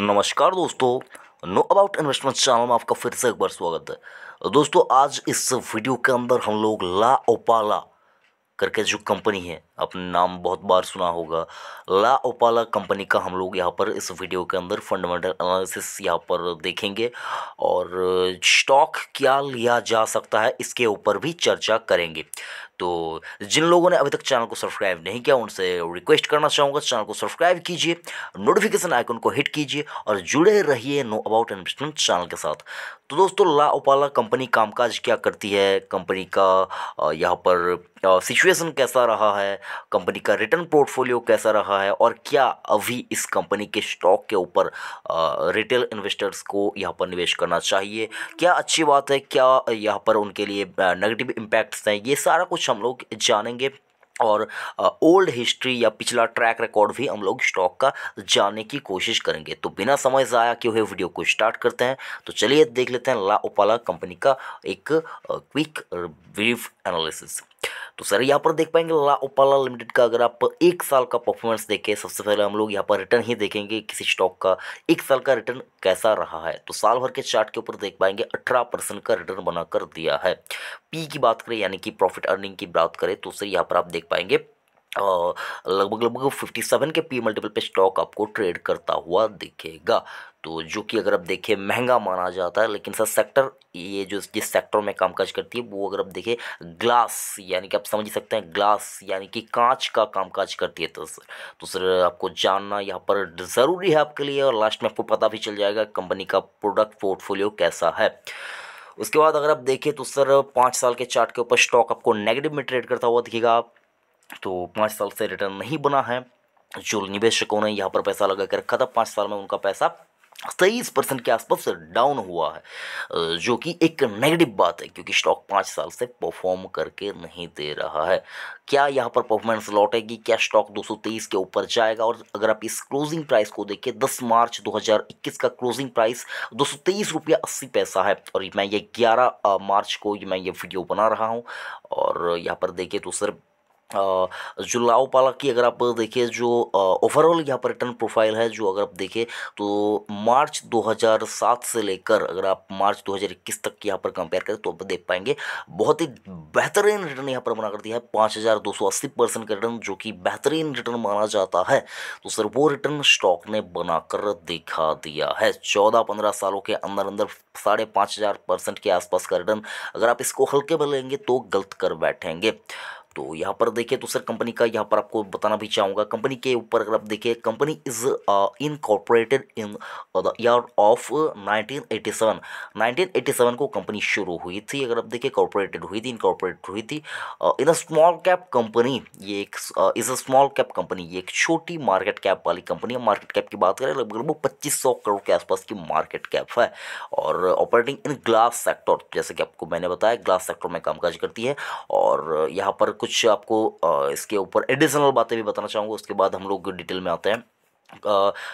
नमस्कार दोस्तों know about investment channel में आपका फिर से एक बार स्वागत है दोस्तों आज इस वीडियो के अंदर हम लोग ला ओपाला करके जो कंपनी है आपने नाम बहुत बार सुना होगा ला ओपाला कंपनी का हम लोग यहाँ पर इस वीडियो के अंदर फंडामेंटल एनालिसिस यहाँ पर देखेंगे और स्टॉक क्या लिया जा सकता है इसके ऊपर भी चर्चा करेंगे तो जिन लोगों ने अभी तक चैनल को सब्सक्राइब नहीं किया उनसे रिक्वेस्ट करना चाहूँगा चैनल को सब्सक्राइब कीजिए नोटिफिकेशन आइकन को हिट कीजिए और जुड़े रहिए नो अबाउट इन्वेस्टमेंट चैनल के साथ तो दोस्तों ला ओपाला कंपनी कामकाज क्या करती है कंपनी का यहाँ पर सिचुएशन कैसा रहा है कंपनी का रिटर्न पोर्टफोलियो कैसा रहा है और क्या अभी इस कंपनी के स्टॉक के ऊपर रिटेल इन्वेस्टर्स को यहाँ पर निवेश करना चाहिए क्या अच्छी बात है क्या यहाँ पर उनके लिए नेगेटिव इम्पैक्ट्स हैं ये सारा कुछ हम लोग जानेंगे और ओल्ड हिस्ट्री या पिछला ट्रैक रिकॉर्ड भी हम लोग स्टॉक का जानने की कोशिश करेंगे तो बिना समय ज़ाया किए हुए वीडियो को स्टार्ट करते हैं तो चलिए देख लेते हैं ला ओपाला कंपनी का एक क्विक ब्रीफ एनालिसिस तो सर यहाँ पर देख पाएंगे ला ओपाला लिमिटेड का अगर आप एक साल का परफॉर्मेंस देखें सबसे पहले हम लोग यहाँ पर रिटर्न ही देखेंगे किसी स्टॉक का एक साल का रिटर्न कैसा रहा है तो साल भर के चार्ट के ऊपर देख पाएंगे अठारह परसेंट का रिटर्न बनाकर दिया है पी की बात करें यानी कि प्रॉफिट अर्निंग की बात करें तो सर यहाँ पर आप देख पाएंगे लगभग लगभग 57 के पी मल्टीपल पे स्टॉक आपको ट्रेड करता हुआ दिखेगा तो जो कि अगर आप देखें महंगा माना जाता है लेकिन सर सेक्टर ये जो जिस सेक्टर में कामकाज करती है वो अगर आप देखें ग्लास यानी कि आप समझ सकते हैं ग्लास यानी कि कांच का कामकाज करती है तो सर तो सर आपको जानना यहाँ पर ज़रूरी है आपके लिए और लास्ट में आपको पता भी चल जाएगा कंपनी का प्रोडक्ट पोर्टफोलियो कैसा है उसके बाद अगर आप देखें तो सर पाँच साल के चार्ट के ऊपर स्टॉक आपको नेगेटिव में ट्रेड करता हुआ दिखेगा आप तो पाँच साल से रिटर्न नहीं बना है जो निवेशकों ने यहाँ पर पैसा लगा के रखा था पाँच साल में उनका पैसा तेईस परसेंट के आसपास डाउन हुआ है जो कि एक नेगेटिव बात है क्योंकि स्टॉक पाँच साल से परफॉर्म करके नहीं दे रहा है क्या यहाँ पर परफॉर्मेंस लौटेगी क्या स्टॉक 223 के ऊपर जाएगा और अगर आप इस क्लोजिंग प्राइस को देखें 10 मार्च 2021 का क्लोजिंग प्राइस दो सौ पैसा है और मैं ये 11 मार्च को मैं ये वीडियो बना रहा हूँ और यहाँ पर देखिए तो सिर्फ लाओ पाला की अगर आप देखिए जो ओवरऑल यहाँ पर रिटर्न प्रोफाइल है जो अगर आप देखें तो मार्च 2007 से लेकर अगर आप मार्च 2021 तक की यहाँ पर कंपेयर करें तो आप देख पाएंगे बहुत ही बेहतरीन रिटर्न यहाँ पर बना कर दिया है पाँच हज़ार दो सौ अस्सी परसेंट का रिटर्न जो कि बेहतरीन रिटर्न माना जाता है तो सर वो रिटर्न स्टॉक ने बनाकर दिखा दिया है चौदह पंद्रह सालों के अंदर अंदर साढ़े पाँच हज़ार परसेंट के आसपास का रिटर्न अगर आप इसको हल्के में लेंगे तो गलत कर बैठेंगे तो यहाँ पर देखिए तो सर कंपनी का यहाँ पर आपको बताना भी चाहूँगा कंपनी के ऊपर अगर आप देखिए company is incorporated in the year of 1987 1987 को कंपनी शुरू हुई थी अगर आप देखिए कॉर्पोरेटेड हुई थी इनकॉर्पोरेट हुई थी in a small cap company ये एक is a small cap company ये एक छोटी मार्केट कैप वाली कंपनी है मार्केट कैप की बात करें लगभग लगभग पच्चीस करोड़ के आसपास की मार्केट कैप है और ऑपरेटिंग इन ग्लास सेक्टर जैसे कि आपको मैंने बताया ग्लास सेक्टर में कामकाज करती है और यहाँ पर कुछ आपको इसके ऊपर एडिशनल बातें भी बताना चाहूँगा उसके बाद हम लोग डिटेल में आते हैं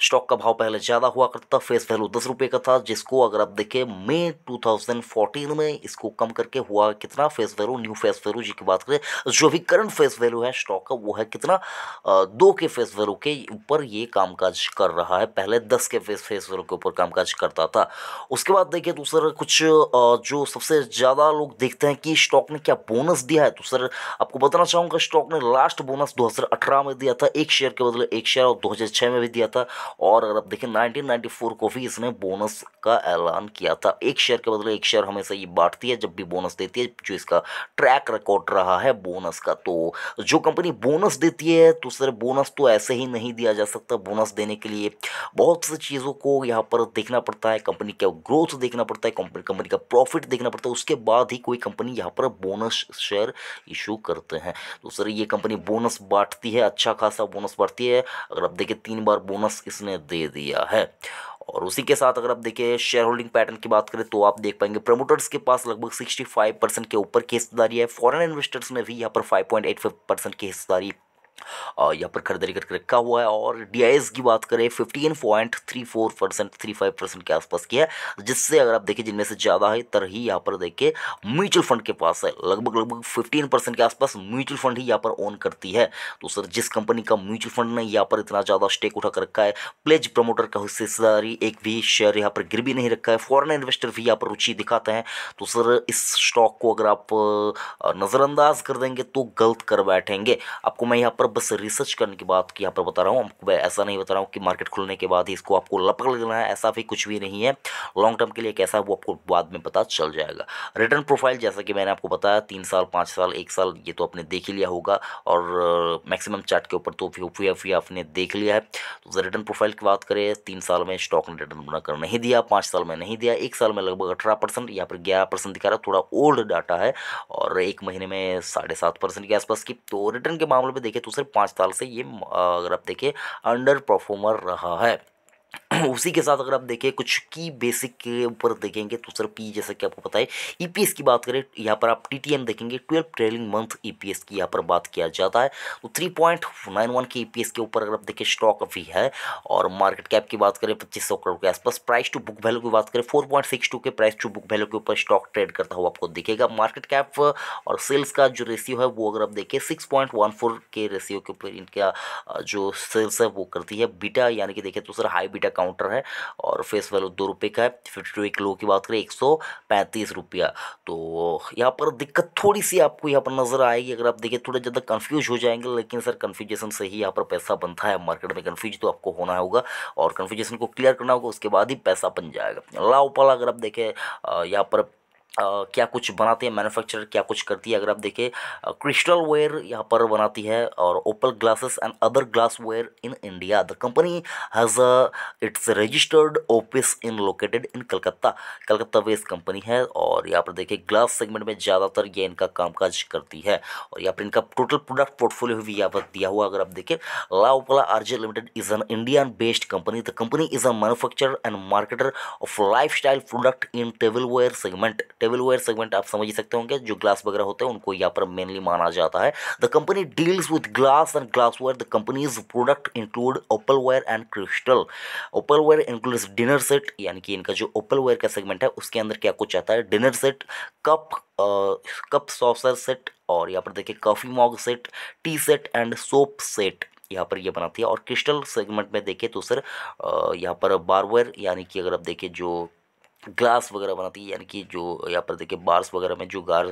स्टॉक का भाव पहले ज़्यादा हुआ करता था फेस वैल्यू दस रुपये का था जिसको अगर आप देखें मई 2014 में इसको कम करके हुआ कितना face value new face value जी की बात करें जो भी करंट फेस वैल्यू है स्टॉक का वो है कितना दो के फेस वैल्यू के ऊपर ये कामकाज कर रहा है पहले दस के फेस फेस वैल्यू के ऊपर कामकाज करता था उसके बाद देखिए तो सर कुछ जो सबसे ज़्यादा लोग देखते हैं कि स्टॉक ने क्या बोनस दिया है तो सर आपको बताना चाहूँगा स्टॉक ने लास्ट बोनस दो में दिया था एक शेयर के बदले एक शेयर और दो में में भी दिया था और अगर आप देखें 1994 को भी इसने बोनस का ऐलान किया था एक शेयर के बदले एक शेयर हमेशा ये बांटती है जब भी बोनस देती है जो इसका ट्रैक रिकॉर्ड रहा है बोनस का तो जो कंपनी बोनस देती है तो सर बोनस तो ऐसे ही नहीं दिया जा सकता बोनस देने के लिए बहुत सी चीज़ों को यहाँ पर देखना पड़ता है कंपनी का ग्रोथ देखना पड़ता है कंपनी कंपनी का प्रॉफिट देखना पड़ता है उसके बाद ही कोई कंपनी यहाँ पर बोनस शेयर इशू करते हैं तो सर ये कंपनी बोनस बांटती है अच्छा खासा बोनस बांटती है अगर आप देखें तीन बार बोनस इसने दे दिया है और उसी के साथ अगर आप देखिए शेयर होल्डिंग पैटर्न की बात करें तो आप देख पाएंगे प्रमोटर्स के पास लगभग 65 परसेंट के ऊपर की हिस्सेदारी है फॉरेन इन्वेस्टर्स ने भी यहाँ पर 5.85 परसेंट की हिस्सेदारी यहाँ पर खरीदारी करके रखा हुआ है और डी की बात करें fifteen point three four percent three five percent के आसपास की है जिससे अगर आप देखें जिनमें से ज़्यादा है तर ही यहाँ पर देखें म्यूचुअल फंड के पास है लगभग लगभग फिफ्टीन परसेंट के आसपास म्यूचुअल फंड ही यहाँ पर ओन करती है तो सर जिस कंपनी का म्यूचुअल फंड ने यहाँ पर इतना ज़्यादा स्टेक उठा कर रखा है प्लेज प्रमोटर का हिस्सेदारी एक भी शेयर यहाँ पर गिर भी नहीं रखा है फॉरन इन्वेस्टर भी यहाँ पर रुचि दिखाते हैं तो सर इस स्टॉक को अगर आप नज़रअंदाज कर देंगे तो गलत कर बैठेंगे आपको मैं यहाँ पर पर बस रिसर्च करने की बात की यहाँ पर बता रहा हूँ आपको मैं ऐसा नहीं बता रहा हूँ कि मार्केट खुलने के बाद ही इसको आपको लपक लेना है ऐसा भी कुछ भी नहीं है लॉन्ग टर्म के लिए कैसा है वो आपको बाद में पता चल जाएगा रिटर्न प्रोफाइल जैसा कि मैंने आपको बताया तीन साल पाँच साल एक साल ये तो आपने देख ही लिया होगा और मैक्सिमम चार्ट के ऊपर तो फिया फिया आपने देख लिया है तो रिटर्न प्रोफाइल की बात करें तीन साल में स्टॉक ने रिटर्न बनाकर नहीं दिया पाँच साल में नहीं दिया एक साल में लगभग अठारह परसेंट यहाँ पर ग्यारह परसेंट दिखा रहा थोड़ा ओल्ड डाटा है और एक महीने में साढ़े सात परसेंट के आसपास की तो रिटर्न के मामले में देखें तो सिर्फ पाँच साल से ये अगर आप देखिए अंडर परफॉर्मर रहा है उसी के साथ अगर आप देखें कुछ की बेसिक के ऊपर देखेंगे तो सर पी जैसा कि आपको पता है ईपीएस e की बात करें यहाँ पर आप टीटीएम देखेंगे ट्वेल्व ट्रेलिंग मंथ ईपीएस की यहाँ पर बात किया जाता है तो थ्री पॉइंट नाइन वन के ईपीएस e के ऊपर अगर आप देखें स्टॉक अभी है और मार्केट कैप की बात करें पच्चीस सौ करोड़ के आसपास प्राइस टू बुक वैल्यू की बात करें फोर पॉइंट सिक्स टू के प्राइस टू बुक वैल्यू के ऊपर स्टॉक ट्रेड करता हुआ आपको दिखेगा मार्केट कैप और सेल्स का जो रेशियो है वो अगर आप देखें सिक्स पॉइंट वन फोर के रेशियो के ऊपर इनका जो सेल्स है वो करती है बीटा यानी कि देखें तो सर हाई बीटा काउंटर है और फेस वैल्यू दो रुपये का है फिफ्टी टू एक लो की बात करें एक सौ पैंतीस रुपया तो यहाँ पर दिक्कत थोड़ी सी आपको यहाँ पर नज़र आएगी अगर आप देखें थोड़ा ज़्यादा कन्फ्यूज हो जाएंगे लेकिन सर कन्फ्यूजेशन से ही यहाँ पर पैसा बनता है मार्केट में कन्फ्यूज तो आपको होना होगा और कन्फ्यूजेशन को क्लियर करना होगा उसके बाद ही पैसा बन जाएगा लाओ पाला अगर आप देखें यहाँ पर क्या कुछ बनाते हैं मैन्युफैक्चरर क्या कुछ करती है अगर आप देखें क्रिस्टल वेयर यहाँ पर बनाती है और opal glasses and other glassware in India the company has its registered office in located in Calcutta Calcutta base company है और यहाँ पर देखिए ग्लास सेगमेंट में ज़्यादातर ये इनका कामकाज करती है और यहाँ पर इनका टोटल प्रोडक्ट पोर्टफोलियो भी यहाँ पर दिया हुआ अगर आप देखें La Opala R limited is an Indian based company the company is a manufacture and marketer of life product in tableware segment tableware segment आप समझ ही सकते होंगे जो ग्लास वगैरह होते हैं उनको यहाँ पर मेनली माना जाता है the company deals with glass and glassware the company's product include opalware and crystal opalware includes dinner set यानी कि इनका जो ओपल वेयर का सेगमेंट है उसके अंदर क्या कुछ आता है dinner set cup cup saucer set और यहाँ पर देखिए coffee mug set tea set and soap set यहाँ पर ये यह बनाती है और क्रिस्टल सेगमेंट में देखें तो सर यहाँ पर बारवेयर यानी कि अगर आप देखें जो ग्लास वगैरह बनाती है यानी कि जो यहाँ पर देखिए बार्स वगैरह में जो गार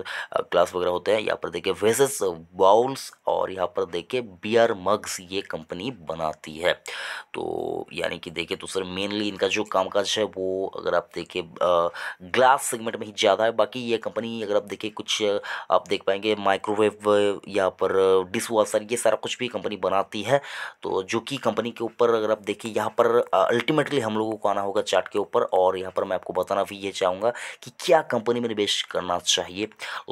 ग्लास वगैरह होते हैं यहाँ पर देखिए वेसेस बाउल्स और यहाँ पर देखिए बियर मग्स ये कंपनी बनाती है तो यानी कि देखिए तो सर मेनली इनका जो कामकाज है वो अगर आप देखिए ग्लास सेगमेंट में ही ज़्यादा है बाकी ये कंपनी अगर आप देखिए कुछ आप देख पाएंगे माइक्रोवेव यहाँ पर डिस वाशर ये सारा कुछ भी कंपनी बनाती है तो जो कि कंपनी के ऊपर अगर आप देखिए यहाँ पर अल्टीमेटली हम लोगों को आना होगा चार्ट के ऊपर और यहाँ पर मैं आपको बताना भी ये चाहूँगा कि क्या कंपनी में निवेश करना चाहिए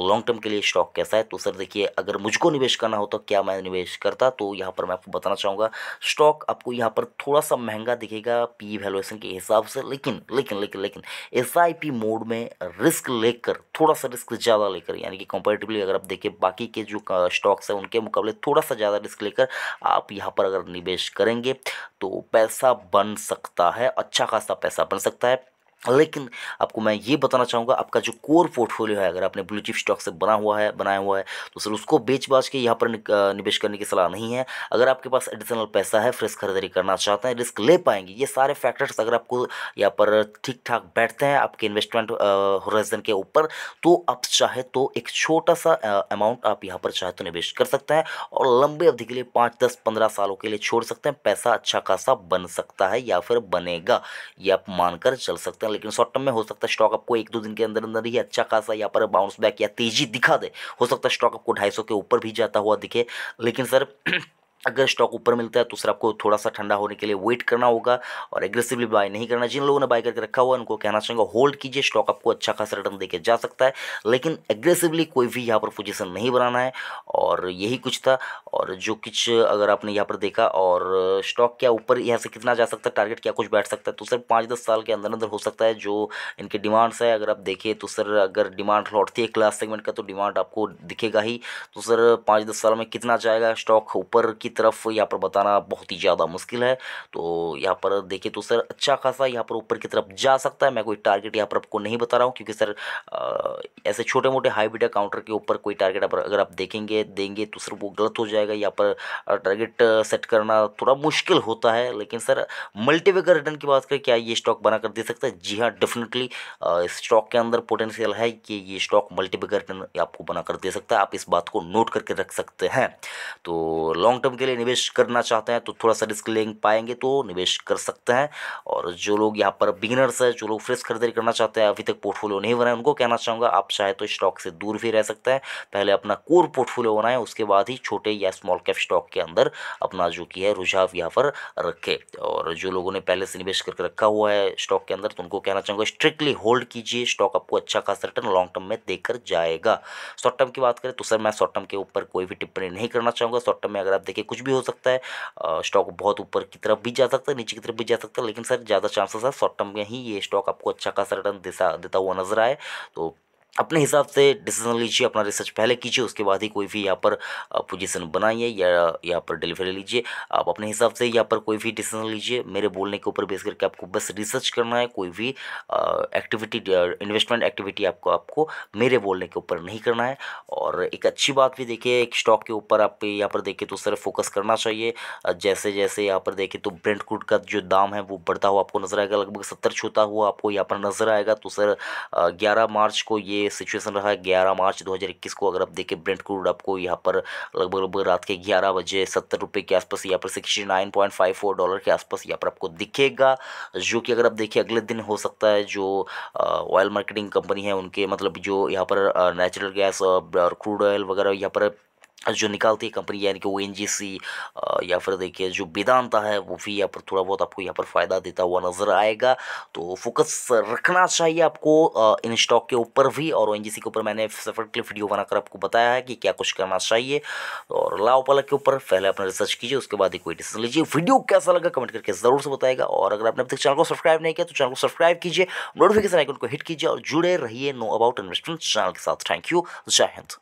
लॉन्ग टर्म के लिए स्टॉक कैसा है तो सर देखिए अगर मुझको निवेश करना हो तो क्या मैं निवेश करता तो यहाँ पर मैं आपको बताना चाहूँगा स्टॉक आपको यहाँ पर थोड़ा सा महंगा दिखेगा पी वैल्यूएशन e के हिसाब से लेकिन लेकिन लेकिन लेकिन एस मोड में रिस्क लेकर थोड़ा सा रिस्क ज़्यादा लेकर यानी कि कंपेरेटिवली अगर आप देखें बाकी के जो स्टॉक्स हैं उनके मुकाबले थोड़ा सा ज़्यादा रिस्क लेकर आप यहाँ पर अगर निवेश करेंगे तो पैसा बन सकता है अच्छा खासा पैसा बन सकता है लेकिन आपको मैं ये बताना चाहूँगा आपका जो कोर पोर्टफोलियो है अगर आपने ब्लू चिप स्टॉक से बना हुआ है बनाया हुआ है तो सर उसको बेच बाज के यहाँ पर निवेश करने की सलाह नहीं है अगर आपके पास एडिशनल पैसा है फ्रेश खरीदारी करना चाहते हैं रिस्क ले पाएंगे ये सारे फैक्टर्स अगर आपको यहाँ पर ठीक ठाक बैठते हैं आपके इन्वेस्टमेंट होराइजन के ऊपर तो आप चाहे तो एक छोटा सा अमाउंट आप यहाँ पर चाहे तो निवेश कर सकते हैं और लंबे अवधि के लिए पाँच दस पंद्रह सालों के लिए छोड़ सकते हैं पैसा अच्छा खासा बन सकता है या फिर बनेगा ये आप मानकर चल सकते हैं करना लेकिन शॉर्ट टर्म में हो सकता है स्टॉक आपको एक दो दिन के अंदर अंदर ही अच्छा खासा यहाँ पर बाउंस बैक या तेजी दिखा दे हो सकता है स्टॉक आपको ढाई के ऊपर भी जाता हुआ दिखे लेकिन सर अगर स्टॉक ऊपर मिलता है तो सर आपको थोड़ा सा ठंडा होने के लिए वेट करना होगा और एग्रेसिवली बाय नहीं करना जिन लोगों ने बाय करके रखा हुआ है उनको कहना चाहेंगे होल्ड कीजिए स्टॉक आपको अच्छा खासा रिटर्न देके जा सकता है लेकिन एग्रेसिवली कोई भी यहाँ पर पोजिशन नहीं बनाना है और यही कुछ था और जो कुछ अगर आपने यहाँ पर देखा और स्टॉक क्या ऊपर यहाँ से कितना जा सकता है टारगेट क्या कुछ बैठ सकता है तो सर पाँच दस साल के अंदर अंदर हो सकता है जो इनके डिमांड्स है अगर आप देखें तो सर अगर डिमांड लौटती है क्लास सेगमेंट का तो डिमांड आपको दिखेगा ही तो सर पाँच दस साल में कितना जाएगा स्टॉक ऊपर कितना तरफ यहाँ पर बताना बहुत ही ज़्यादा मुश्किल है तो यहाँ पर देखिए तो सर अच्छा खासा यहाँ पर ऊपर की तरफ जा सकता है मैं कोई टारगेट यहाँ पर आपको नहीं बता रहा हूँ क्योंकि सर ऐसे छोटे मोटे हाई काउंटर के ऊपर कोई टारगेट अगर आप देखेंगे देंगे तो सर वो गलत हो जाएगा यहाँ पर टारगेट सेट करना थोड़ा मुश्किल होता है लेकिन सर मल्टीवेगर रिटर्न की बात करें क्या ये स्टॉक बनाकर दे सकता है जी हाँ डेफिनेटली स्टॉक के अंदर पोटेंशियल है कि ये स्टॉक मल्टीवे रिटर्न आपको बनाकर दे सकता है आप इस बात को नोट करके रख सकते हैं तो लॉन्ग टर्म के लिए निवेश करना चाहते हैं तो थोड़ा सा रिस्क ले पाएंगे तो निवेश कर सकते हैं और जो लोग यहाँ पर बिगिनर्स हैं जो लोग फ्रेश खरीदारी करना चाहते हैं अभी तक पोर्टफोलियो नहीं बनाए उनको कहना चाहूँगा आप चाहे तो स्टॉक से दूर भी रह सकते हैं पहले अपना कोर पोर्टफोलियो बनाएं उसके बाद ही छोटे या स्मॉल कैप स्टॉक के अंदर अपना जो कि है रुझाव यहाँ पर रखे और जो लोगों ने पहले से निवेश करके रखा हुआ है स्टॉक के अंदर तो उनको कहना चाहूँगा स्ट्रिक्टली होल्ड कीजिए स्टॉक आपको अच्छा खासा रिटर्न लॉन्ग टर्म में देकर जाएगा शॉर्ट टर्म की बात करें तो सर मैं शॉर्ट टर्म के ऊपर कोई भी टिप्पणी नहीं करना चाहूँगा शॉर्ट टर्म में अगर आप देखिए कुछ भी हो सकता है स्टॉक बहुत ऊपर की तरफ भी जा सकता है नीचे की तरफ भी जा सकता है लेकिन सर ज़्यादा चांसेस है शॉर्ट टर्म में ही ये स्टॉक आपको अच्छा खासा रिटर्न देता हुआ नजर आए तो अपने हिसाब से डिसीजन लीजिए अपना रिसर्च पहले कीजिए उसके बाद ही कोई भी यहाँ पर पोजीशन बनाइए या यहाँ पर डिलीवरी लीजिए आप अपने हिसाब से यहाँ पर कोई भी डिसीजन लीजिए मेरे बोलने के ऊपर बेस करके आपको बस रिसर्च करना है कोई भी एक्टिविटी इन्वेस्टमेंट एक्टिविटी आपको आपको मेरे बोलने के ऊपर नहीं करना है और एक अच्छी बात भी देखिए एक स्टॉक के ऊपर आप यहाँ पर देखिए तो सर फोकस करना चाहिए जैसे जैसे यहाँ पर देखिए तो ब्रेंड क्रूड का जो दाम है वो बढ़ता हुआ आपको नजर आएगा लगभग सत्तर छूता हुआ आपको यहाँ पर नजर आएगा तो सर ग्यारह मार्च को ये सिचुएशन रहा ग्यारह मार्च 2021 को अगर आप देखें ब्रेंट क्रूड आपको यहाँ पर लगभग लगभग रात के ग्यारह बजे सत्तर रुपये के आसपास यहाँ पर sixty nine point five four dollar के आसपास यहाँ पर आपको दिखेगा जो कि अगर आप देखिए अगले दिन हो सकता है जो ऑयल मार्केटिंग कंपनी है उनके मतलब जो यहाँ पर नेचुरल गैस और क्रूड ऑयल वगैरह यहाँ पर जो निकालती है कंपनी यानी कि ओ एन जी सी या फिर देखिए जो वेदांता है वो भी यहाँ पर थोड़ा बहुत आपको यहाँ पर फ़ायदा देता हुआ नज़र आएगा तो फोकस रखना चाहिए आपको इन स्टॉक के ऊपर भी और ओ एन जी सी के ऊपर मैंने सेपरेटली वीडियो बनाकर आपको बताया है कि क्या कुछ करना चाहिए और पलक के ऊपर पहले अपना रिसर्च कीजिए उसके बाद ही कोई डिसीजन लीजिए वीडियो कैसा लगा कमेंट करके ज़रूर से बताएगा और अगर आपने अपने तक चैनल को सब्सक्राइब नहीं किया तो चैनल को सब्सक्राइब कीजिए नोटिफिकेशन आइकन को हिट कीजिए और जुड़े रहिए नो अबाउट इन्वेस्टमेंट चैनल के साथ थैंक यू जय हिंद